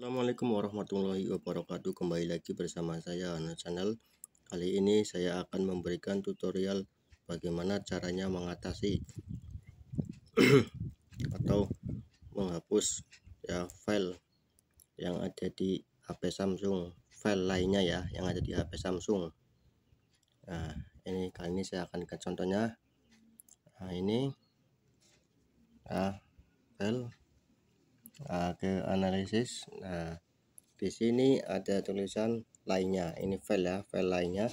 Assalamualaikum warahmatullahi wabarakatuh Kembali lagi bersama saya Hana Channel Kali ini saya akan memberikan tutorial Bagaimana caranya mengatasi Atau menghapus ya file Yang ada di HP Samsung File lainnya ya Yang ada di HP Samsung Nah ini kali ini saya akan ke contohnya Nah ini Nah file uh, ke analisis nah di sini ada tulisan lainnya ini file ya file lainnya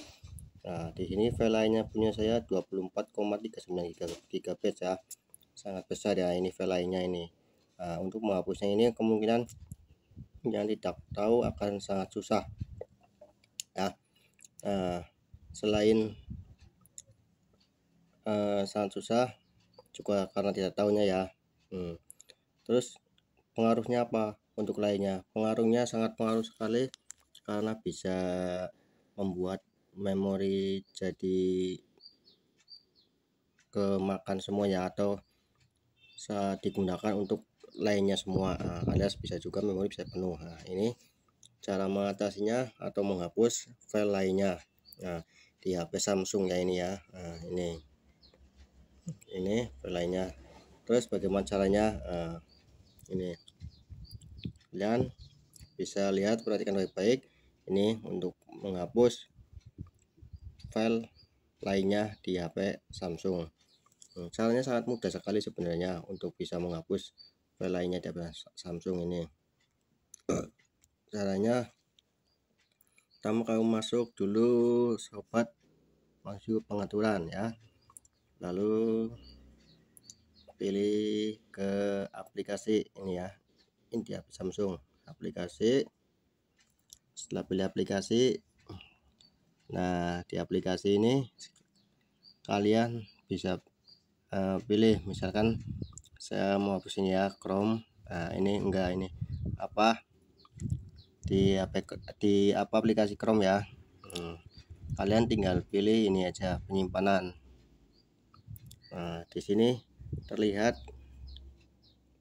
nah di sini file lainnya punya saya 24,39 GB ya sangat besar ya ini file lainnya ini nah, untuk menghapusnya ini kemungkinan yang tidak tahu akan sangat susah ya nah, selain uh, sangat susah juga karena tidak tahunya ya hmm. terus pengaruhnya apa untuk lainnya pengaruhnya sangat pengaruh sekali karena bisa membuat memori jadi kemakan semuanya atau saat digunakan untuk lainnya semua nah, Anda bisa juga memori bisa penuh nah, ini cara mengatasinya atau menghapus file lainnya nah di HP Samsung ya ini ya nah, ini ini file lainnya terus bagaimana caranya nah, ini kalian bisa lihat perhatikan baik-baik ini untuk menghapus file lainnya di HP Samsung hmm, caranya sangat mudah sekali sebenarnya untuk bisa menghapus file lainnya di HP Samsung ini caranya pertama kamu masuk dulu sobat masuk pengaturan ya lalu pilih ke aplikasi ini ya ini di HP Samsung aplikasi setelah pilih aplikasi nah di aplikasi ini kalian bisa uh, pilih misalkan saya mau hapusin ya Chrome nah ini enggak ini apa di HP di apa aplikasi Chrome ya hmm. kalian tinggal pilih ini aja penyimpanan nah di sini terlihat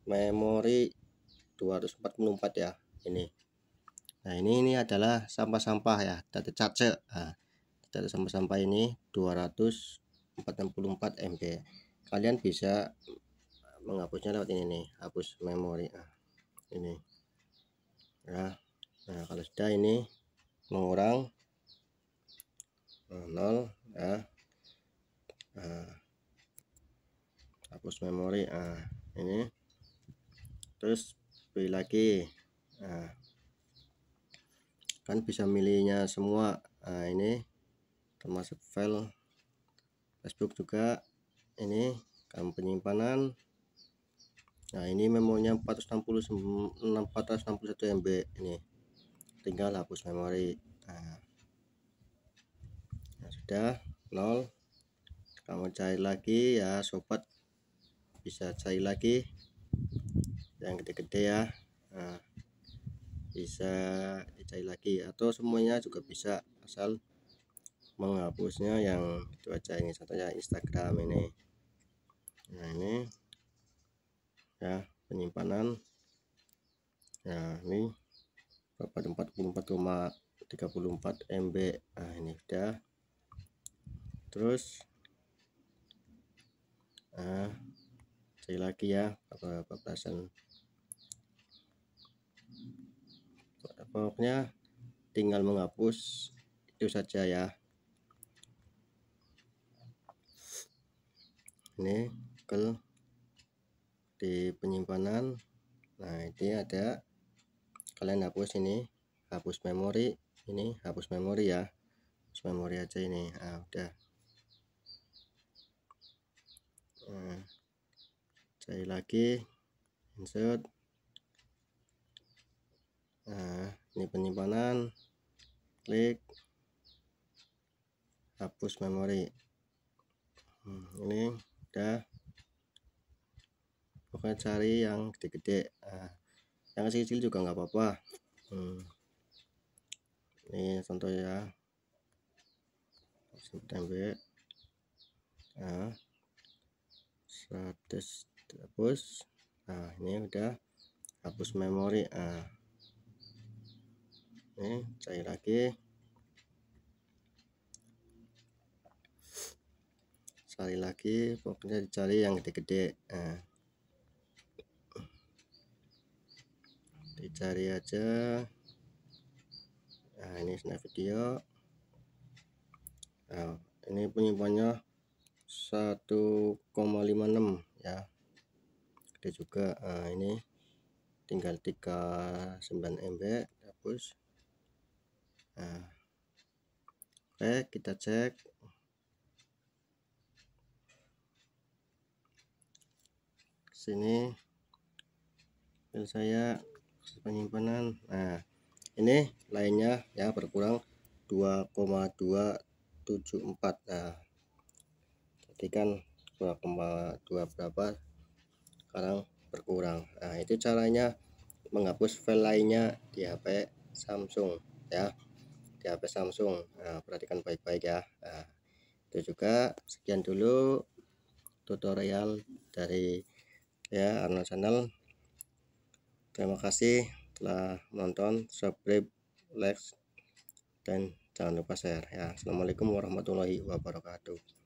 memori 244 ya ini nah ini ini adalah sampah-sampah ya data cace nah, data sampah-sampah ini 244 MB kalian bisa menghapusnya lewat ini nih hapus memori nah, ini ya nah kalau sudah ini mengurang nah, 0 ya nah, nah, hapus memori ah ini terus pilih lagi nah, kan bisa milihnya semua nah, ini termasuk file Facebook juga ini kan penyimpanan nah ini memonya 460 461 MB ini tinggal hapus memori nah, nah sudah nol kamu cari lagi ya sobat bisa cari lagi yang gede-gede ya nah, bisa dicari lagi atau semuanya juga bisa asal menghapusnya yang itu aja ini contohnya Instagram ini nah ini ya penyimpanan nah ini berapa 44,34 MB nah ini udah terus nah cari lagi ya apa pasang -apa pokoknya tinggal menghapus itu saja ya ini ke di penyimpanan nah ini ada kalian hapus ini hapus memori ini hapus memori ya hapus memori aja ini ah udah nah, cari lagi insert ini penyimpanan klik hapus memori hmm, ini udah pokoknya cari yang gede-gede nah, yang kecil-kecil juga nggak apa-apa hmm. ini contoh ya tempe nah, 100 hapus nah ini udah hapus memori nah nih ya, cari lagi cari lagi pokoknya dicari yang gede-gede nah. dicari aja nah ini snap video nah ini penyimpannya 1,56 ya ada juga nah, ini tinggal 39 MB hapus nah. oke kita cek sini file saya penyimpanan nah ini lainnya ya berkurang 2,274 nah jadi kan 2,2 berapa sekarang berkurang nah itu caranya menghapus file lainnya di HP Samsung ya di HP Samsung nah, perhatikan baik-baik ya nah, itu juga sekian dulu tutorial dari ya Arnold channel terima kasih telah menonton subscribe like dan jangan lupa share ya Assalamualaikum warahmatullahi wabarakatuh